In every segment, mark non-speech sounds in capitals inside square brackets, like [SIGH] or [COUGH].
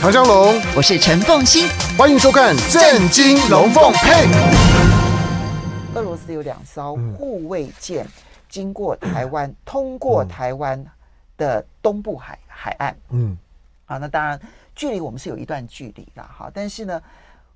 唐江龙，我是陈凤欣，欢迎收看《震惊龙凤配》。俄罗斯有两艘护卫舰经过台湾，通过台湾的东部海海岸。嗯，啊，那当然距离我们是有一段距离的。哈。但是呢，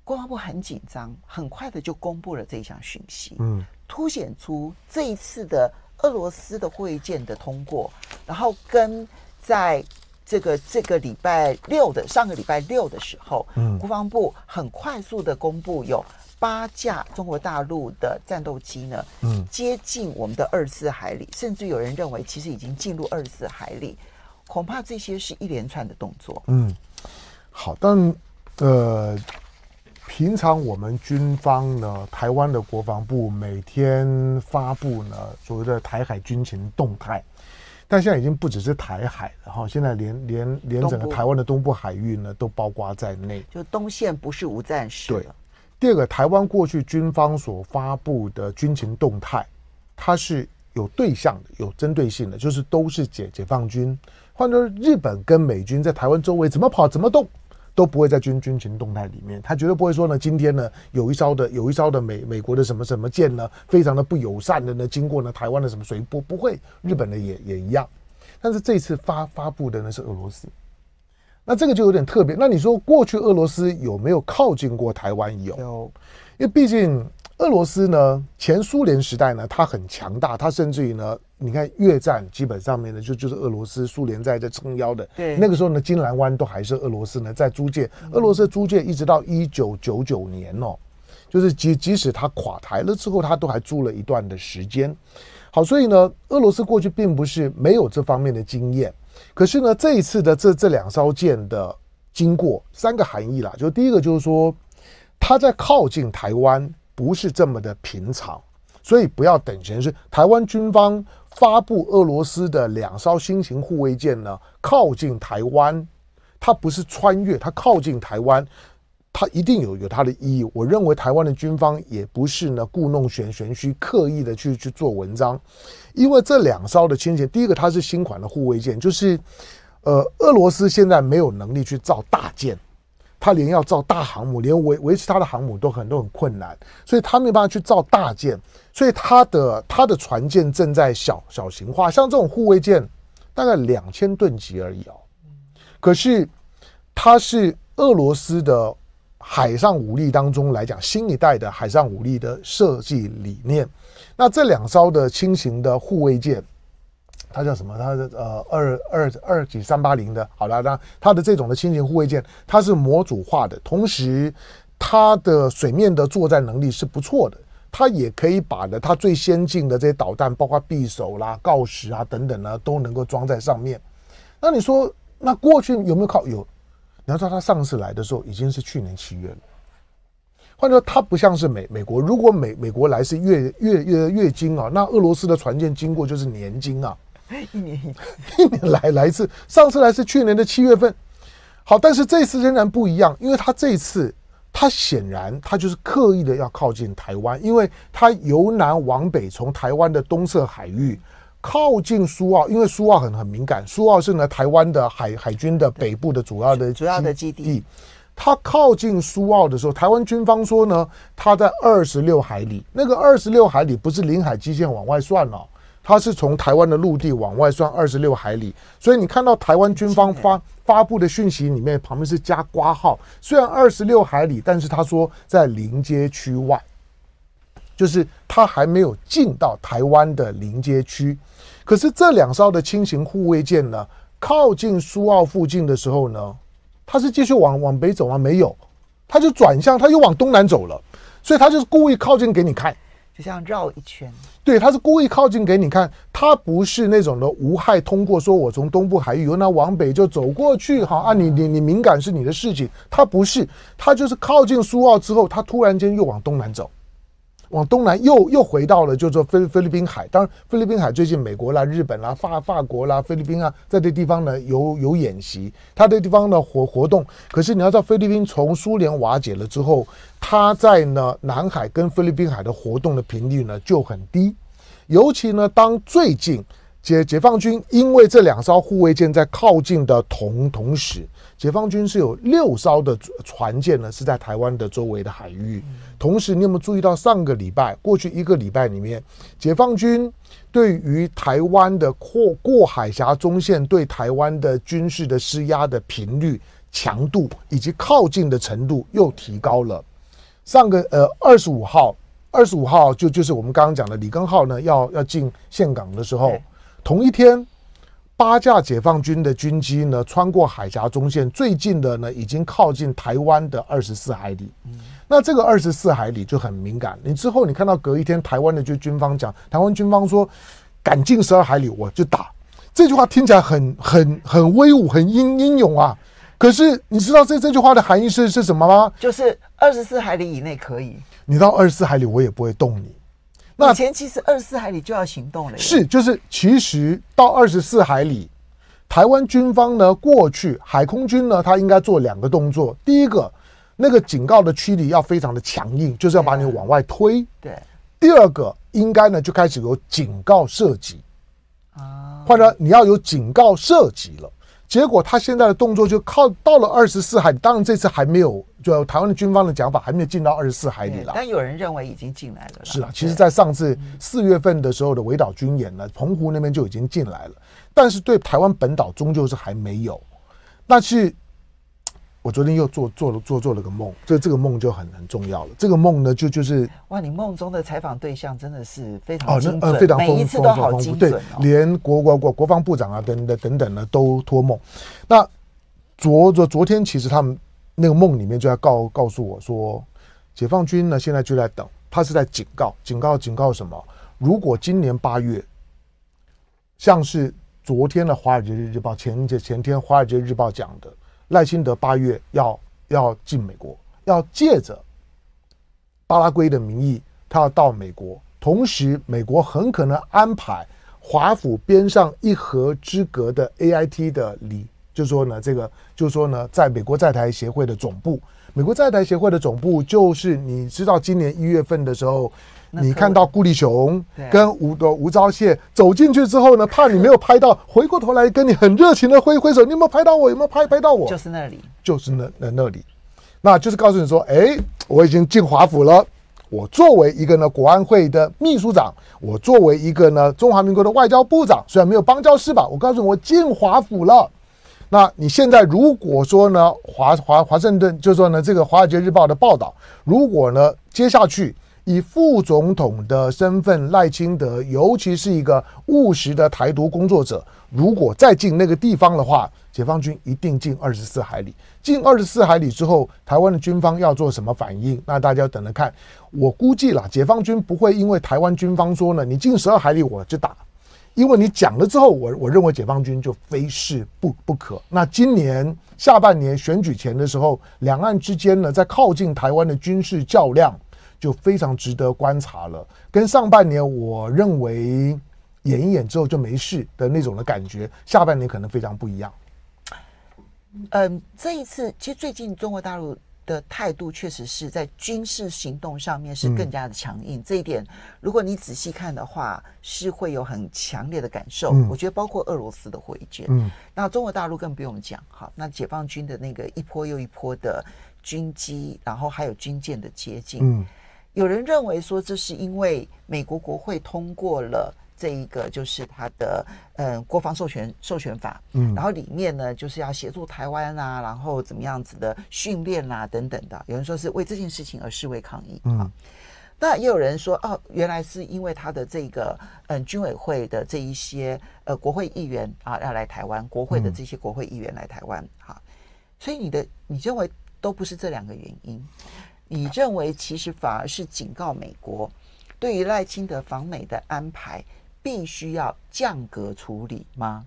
国防部很紧张，很快的就公布了这项讯息，嗯，凸显出这一次的俄罗斯的护卫舰的通过，然后跟在。这个这个礼拜六的上个礼拜六的时候，嗯，国防部很快速的公布有八架中国大陆的战斗机呢，嗯，接近我们的二次四海里，甚至有人认为其实已经进入二次四海里，恐怕这些是一连串的动作。嗯，好，但呃，平常我们军方呢，台湾的国防部每天发布呢所谓的台海军情动态。但现在已经不只是台海了哈，现在连连连整个台湾的东部海域呢都包括在内。就东线不是无战事。对，第二个台湾过去军方所发布的军情动态，它是有对象的、有针对性的，就是都是解解放军。换说，日本跟美军在台湾周围怎么跑、怎么动。都不会在军军情动态里面，他绝对不会说呢，今天呢有一艘的有一艘的美美国的什么什么舰呢，非常的不友善的呢经过呢台湾的什么水波不不会，日本的也也一样，但是这次发发布的呢是俄罗斯，那这个就有点特别。那你说过去俄罗斯有没有靠近过台湾？有，因为毕竟俄罗斯呢前苏联时代呢它很强大，它甚至于呢。你看，越战基本上面呢，就就是俄罗斯、苏联在在撑腰的。对，那个时候呢，金兰湾都还是俄罗斯呢，在租借。俄罗斯租借一直到一九九九年哦，就是即即使他垮台了之后，他都还租了一段的时间。好，所以呢，俄罗斯过去并不是没有这方面的经验。可是呢，这一次的这这两艘舰的经过，三个含义啦，就第一个就是说，它在靠近台湾不是这么的平常，所以不要等闲是台湾军方。发布俄罗斯的两艘新型护卫舰呢，靠近台湾，它不是穿越，它靠近台湾，它一定有有它的意义。我认为台湾的军方也不是呢故弄玄玄虚，刻意的去去做文章，因为这两艘的新型，第一个它是新款的护卫舰，就是，呃，俄罗斯现在没有能力去造大舰。他连要造大航母，连维维持他的航母都很都很困难，所以他没有办法去造大舰，所以他的他的船舰正在小小型化，像这种护卫舰大概两千吨级而已哦。可是它是俄罗斯的海上武力当中来讲，新一代的海上武力的设计理念。那这两艘的轻型的护卫舰。它叫什么？它的呃二二二几三八零的，好了，那它的这种的轻型护卫舰，它是模组化的，同时它的水面的作战能力是不错的，它也可以把的它最先进的这些导弹，包括匕首啦、锆石啊等等呢，都能够装在上面。那你说，那过去有没有靠有？你要知道，它上次来的时候已经是去年七月了，换句话说，它不像是美美国，如果美美国来是月月月月经啊，那俄罗斯的船舰经过就是年经啊。[LAUGHS] 一年一一年来 [LAUGHS] 来一次，上次来是去年的七月份，好，但是这次仍然不一样，因为他这次他显然他就是刻意的要靠近台湾，因为他由南往北，从台湾的东侧海域靠近苏澳，因为苏澳很很敏感，苏澳是呢台湾的海海军的北部的主要的主要的基地，他靠近苏澳的时候，台湾军方说呢，他在二十六海里，那个二十六海里不是领海基线往外算哦。它是从台湾的陆地往外算二十六海里，所以你看到台湾军方发发布的讯息里面，旁边是加挂号。虽然二十六海里，但是他说在临街区外，就是他还没有进到台湾的临街区。可是这两艘的轻型护卫舰呢，靠近苏澳附近的时候呢，它是继续往往北走吗？没有，它就转向，它又往东南走了。所以它就是故意靠近给你看。就像绕一圈，对，他是故意靠近给你看，他不是那种的无害通过。说我从东部海域由南往北就走过去哈，啊，你你你敏感是你的事情，他不是，他就是靠近苏澳之后，他突然间又往东南走。往东南又又回到了，就说菲菲律宾海。当然，菲律宾海最近美国啦、日本啦、法法国啦、菲律宾啊，在这地方呢有有演习，它这地方呢活活动。可是你要知道，菲律宾从苏联瓦解了之后，它在呢南海跟菲律宾海的活动的频率呢就很低，尤其呢当最近。解解放军因为这两艘护卫舰在靠近的同同时，解放军是有六艘的船舰呢，是在台湾的周围的海域。同时，你有没有注意到上个礼拜，过去一个礼拜里面，解放军对于台湾的过过海峡中线对台湾的军事的施压的频率、强度以及靠近的程度又提高了。上个呃二十五号，二十五号就就是我们刚刚讲的李根号呢，要要进岘港的时候。同一天，八架解放军的军机呢，穿过海峡中线，最近的呢，已经靠近台湾的二十四海里。那这个二十四海里就很敏感。你之后你看到隔一天，台湾的就军方讲，台湾军方说，敢进十二海里我就打。这句话听起来很很很威武，很英英勇啊。可是你知道这这句话的含义是是什么吗？就是二十四海里以内可以，你到二十四海里，我也不会动你。那前期是二十四海里就要行动了，是就是其实到二十四海里，台湾军方呢过去海空军呢，他应该做两个动作，第一个那个警告的区里要非常的强硬，就是要把你往外推，对，第二个应该呢就开始有警告射击，啊，或者你要有警告射击了，结果他现在的动作就靠到了二十四海，当然这次还没有。就台湾的军方的讲法，还没有进到二十四海里了。但有人认为已经进来了。是啊，其实，在上次四月份的时候的围岛军演呢，澎湖那边就已经进来了，但是对台湾本岛终究是还没有。但是，我昨天又做做了做做了个梦，这这个梦就很很重要了。这个梦呢，就就是哇，你梦中的采访对象真的是非常哦，那呃，非常每一次都好精准哦，连国国国国防部长啊等等等等呢都托梦。那昨昨昨天其实他们。那个梦里面就在告告诉我说，解放军呢现在就在等，他是在警告，警告，警告什么？如果今年八月，像是昨天的《华尔街日报》前前天《华尔街日报》讲的，赖清德八月要要进美国，要借着巴拉圭的名义，他要到美国，同时美国很可能安排华府边上一河之隔的 A I T 的里。就是说呢，这个就是说呢，在美国在台协会的总部，美国在台协会的总部就是你知道，今年一月份的时候，你看到顾立雄跟吴的吴钊燮走进去之后呢，[LAUGHS] 怕你没有拍到，回过头来跟你很热情的挥挥手，你有没有拍到我？有没有拍拍到我？就是那里，就是那那那里，那就是告诉你说，哎，我已经进华府了。我作为一个呢国安会的秘书长，我作为一个呢中华民国的外交部长，虽然没有邦交师吧，我告诉我进华府了。那你现在如果说呢，华华华盛顿就说呢，这个《华尔街日报》的报道，如果呢接下去以副总统的身份赖清德，尤其是一个务实的台独工作者，如果再进那个地方的话，解放军一定进二十四海里。进二十四海里之后，台湾的军方要做什么反应？那大家等着看。我估计啦，解放军不会因为台湾军方说呢，你进十二海里我就打。因为你讲了之后，我我认为解放军就非事不不可。那今年下半年选举前的时候，两岸之间呢，在靠近台湾的军事较量，就非常值得观察了。跟上半年我认为演一演之后就没事的那种的感觉，下半年可能非常不一样。嗯，这一次其实最近中国大陆。的态度确实是在军事行动上面是更加的强硬，这一点如果你仔细看的话，是会有很强烈的感受。我觉得包括俄罗斯的回绝，嗯，那中国大陆更不用讲，好，那解放军的那个一波又一波的军机，然后还有军舰的接近，嗯，有人认为说这是因为美国国会通过了。这一个就是它的嗯国防授权授权法，嗯，然后里面呢就是要协助台湾啊，然后怎么样子的训练啊等等的，有人说是为这件事情而示威抗议啊，那也有人说哦，原来是因为他的这个嗯军委会的这一些呃国会议员啊要来台湾，国会的这些国会议员来台湾，哈，所以你的你认为都不是这两个原因，你认为其实反而是警告美国对于赖清德访美的安排。必须要降格处理吗？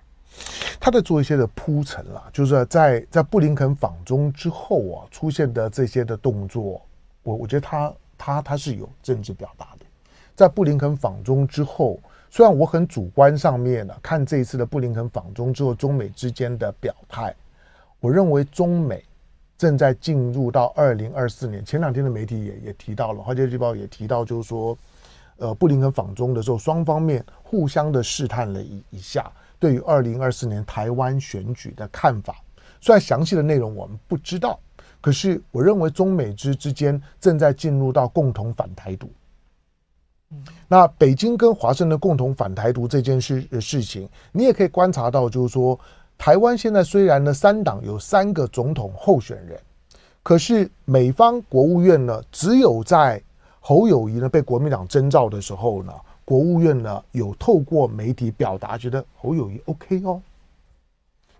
他在做一些的铺陈了，就是在在布林肯访中之后啊出现的这些的动作，我我觉得他他他是有政治表达的。在布林肯访中之后，虽然我很主观上面呢看这一次的布林肯访中之后中美之间的表态，我认为中美正在进入到二零二四年前两天的媒体也也提到了，华尔街日报也提到就是说。呃，布林肯访中的时候，双方面互相的试探了一一下，对于二零二四年台湾选举的看法。虽然详细的内容我们不知道，可是我认为中美之之间正在进入到共同反台独。那北京跟华盛顿共同反台独这件事事情，你也可以观察到，就是说台湾现在虽然呢三党有三个总统候选人，可是美方国务院呢只有在。侯友谊呢被国民党征召的时候呢，国务院呢有透过媒体表达，觉得侯友谊 OK 哦。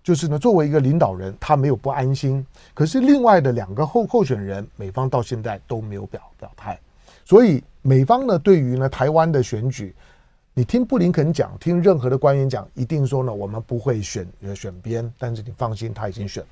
就是呢，作为一个领导人，他没有不安心。可是另外的两个候候选人，美方到现在都没有表表态。所以美方呢，对于呢台湾的选举，你听布林肯讲，听任何的官员讲，一定说呢，我们不会选选边，但是你放心，他已经选。